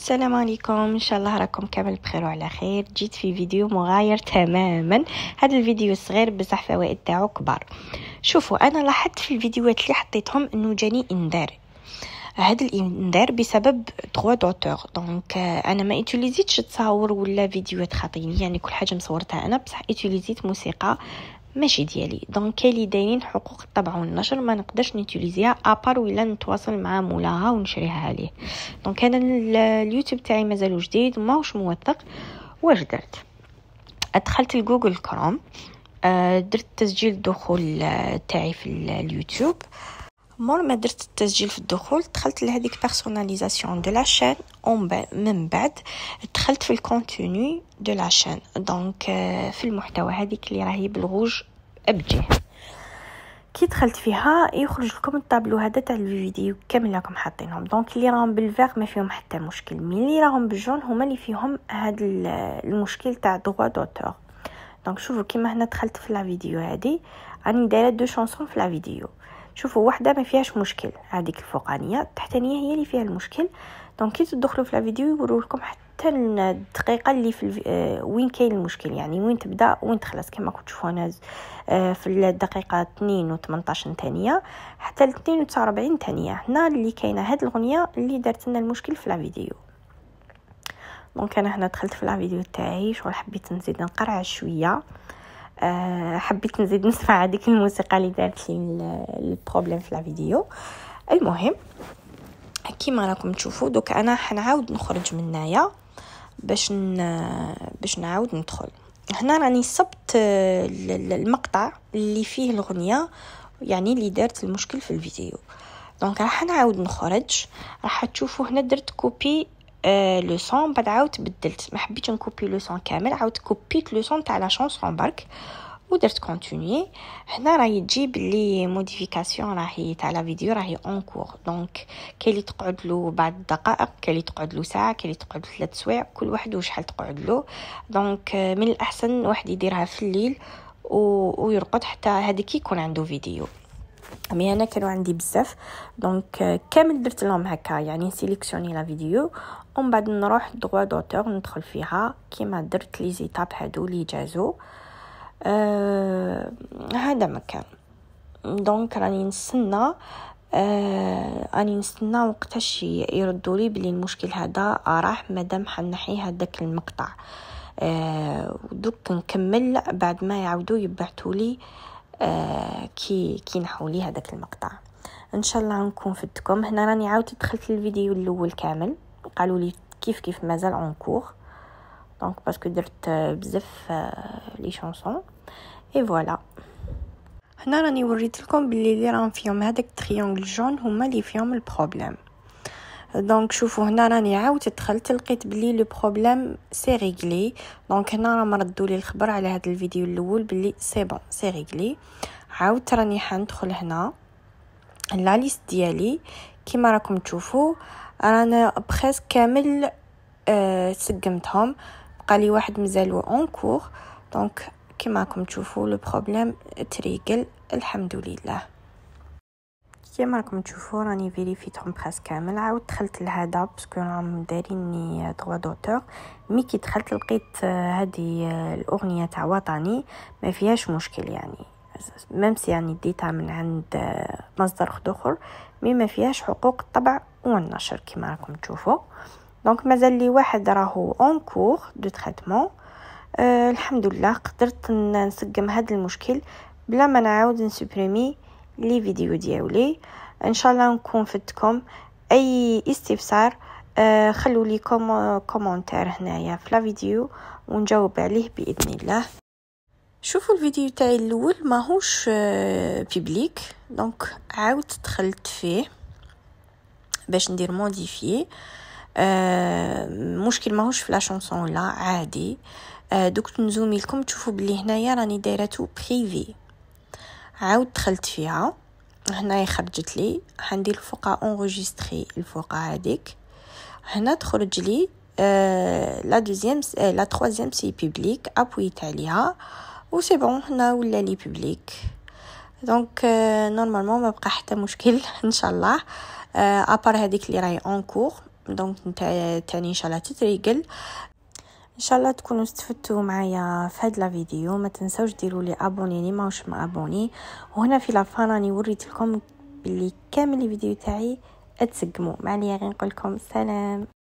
السلام عليكم ان شاء الله راكم كامل بخير وعلى خير جيت في فيديو مغاير تماما هذا الفيديو صغير بصح فوائد تاعو كبار شوفوا انا لاحظت في الفيديوهات اللي حطيتهم انه جاني انذار هذا الانذار بسبب 3 دوتور دونك انا ما اتيليزيتش تصاور ولا فيديوهات خاطيني يعني كل حاجه مصورتها انا بصح اتوليزيت موسيقى ماشي ديالي دونك اللي دايرين حقوق الطبع والنشر ما نقدرش نيوتيليزيها ابار ولا نتواصل مع مولاها ونشريها عليه دونك انا اليوتيوب تاعي مازالو جديد ماهوش موثق واش درت دخلت لجوجل كروم آه، درت تسجيل الدخول آه، تاعي في اليوتيوب مور ما درت التسجيل في الدخول دخلت لهذيك بيرسوناليزاسيون دو لا شين من بعد دخلت في الكونتيني دو لا شين دونك في المحتوى هذيك اللي راهي بالغوج ابجي كي دخلت فيها يخرج لكم الطابلو هذا تاع الفيديو كامل راكم حاطينهم دونك اللي راهم بالفيغ ما فيهم حتى مشكل مي اللي راهم بالجون هما اللي فيهم هاد المشكل تاع دوغوا دوتور دونك شوفوا كيما هنا دخلت في لا فيديو هذه راني دايره دو شونسون في لا فيديو شوفوا واحدة ما فيهاش مشكل هذيك الفوقانية التحتانية هي اللي فيها المشكل دونك كي تدخلوا في الفيديو يوروا لكم حتى الدقيقة اللي في آه، وين كاين المشكل يعني وين تبدا وين تخلص كما كنت تشوفوا هنا آه، في الدقيقة 2 و 18 ثانية حتى ل 2 و 49 ثانية هنا اللي كاينة هاد الغنية اللي دارت لنا المشكل في الفيديو دونك انا هنا دخلت في الفيديو تاعي شغل حبيت نزيد نقرع شويه آه، حبيت نزيد نسمع هذيك الموسيقى اللي دارت لي البروبليم في الفيديو المهم كيما راكم تشوفوا دوك انا حنعاود نخرج من هنايا باش ن... باش نعاود ندخل هنا راني صبت آه، المقطع اللي فيه الاغنيه يعني اللي دارت المشكل في الفيديو دونك راح نعاود نخرج راح تشوفوا هنا درت كوبي لو آه، سون بعد عاود بدلت ما حبيتش نكوبي لو سون كامل عاود كوبيت لو سون تاع لا شونسون برك ودرت كونتيني هنا راهي تجيب لي موديفيكاسيون راهي تاع لا فيديو راهي اون كور دونك كاين اللي تقعد له بعد دقائق كاين اللي تقعد له ساعه كاين اللي تقعد له ثلاث سوايع كل واحد وشحال تقعد له دونك من الاحسن واحد يديرها في الليل و... ويرقد حتى هذيك يكون عنده فيديو مي انا كانوا عندي بزاف دونك كامل درت لهم هكا يعني سيليكسيوني لا فيديو ومن بعد نروح دغوا دوتور ندخل فيها كيما درت لي زيتاب هادو لي جازو آه هذا مكان دونك راني نستنى آه راني نستنى وقتاش يردوا لي بلي المشكل هذا راح مادام حنحي هذاك المقطع آه ودوك نكمل بعد ما يعودوا يبعثوا لي آه آه، كي كي نحو لي هذاك المقطع ان شاء الله نكون فدتكم هنا راني عاودت دخلت الفيديو الاول كامل قالوا لي كيف كيف مازال كور دونك باسكو درت بزاف لي شونسون اي فوالا هنا راني وريت لكم باللي اللي راهم فيهم هذاك التريونغل جون هما لي فيهم البروبليم دونك شوفوا هنا راني عاوت دخلت لقيت بلي لو بروبليم سي ريغلي دونك هنا راهم مردوا لي الخبر على هذا الفيديو الاول بلي سي بون سي ريغلي عاوت راني حندخل هنا لا ليست ديالي كيما راكم تشوفوا رانا بريسك كامل أه سقمتهم بقى لي واحد مازال اون كور دونك كيما راكم تشوفوا لو بروبليم تريكل الحمد لله كيما راكم تشوفوا راني فيريفيتهم بريس كامل عاود دخلت لهذا باسكو راهم دايريني دروا دوتور مي كي دخلت لقيت هذه آه، آه، الاغنيه تاع وطني ما فيهاش مشكل يعني ميم سي يعني ديتها من عند آه، مصدر اخر مي ما فيهاش حقوق الطبع والنشر كيما راكم تشوفوا دونك مازال لي واحد راهو اون كور دو تريتمون الحمد لله قدرت نسقم هذا المشكل بلا ما نعاود نسبريمي لي فيديو دياولي ان شاء الله نكون فدتكم اي استفسار آه، خلوا لي كومونتير كومنتار هنايا في لا فيديو ونجاوب عليه باذن الله شوفوا الفيديو تاعي الاول ماهوش بيبليك دونك عاودت دخلت فيه باش ندير موديفي آه، مشكل ماهوش في لا شونسون لا عادي آه، دوك نزومي لكم تشوفوا بلي هنايا راني دايره تو بريفي عاود دخلت فيها هنايا خرجت لي عندي الفوقة اونغوجيستري الفوقة هذيك هنا تخرج لي آه، لا دوزيام آه، لا تروازيام سي بيبليك ابويت عليها و سي بون هنا ولا لي بيبليك دونك آه، نورمالمون ما بقى حتى مشكل ان شاء الله ابار هذيك اللي راهي اون كور دونك نتا تاني ان شاء الله تتريقل ان شاء الله تكونوا استفدتوا معايا في هاد الفيديو ما تنساوش ديروا لي ابوني ماوش ماهوش ابوني وهنا في لافان راني وريت لكم بلي كامل الفيديو تاعي اتسقموا معليا غير نقول لكم سلام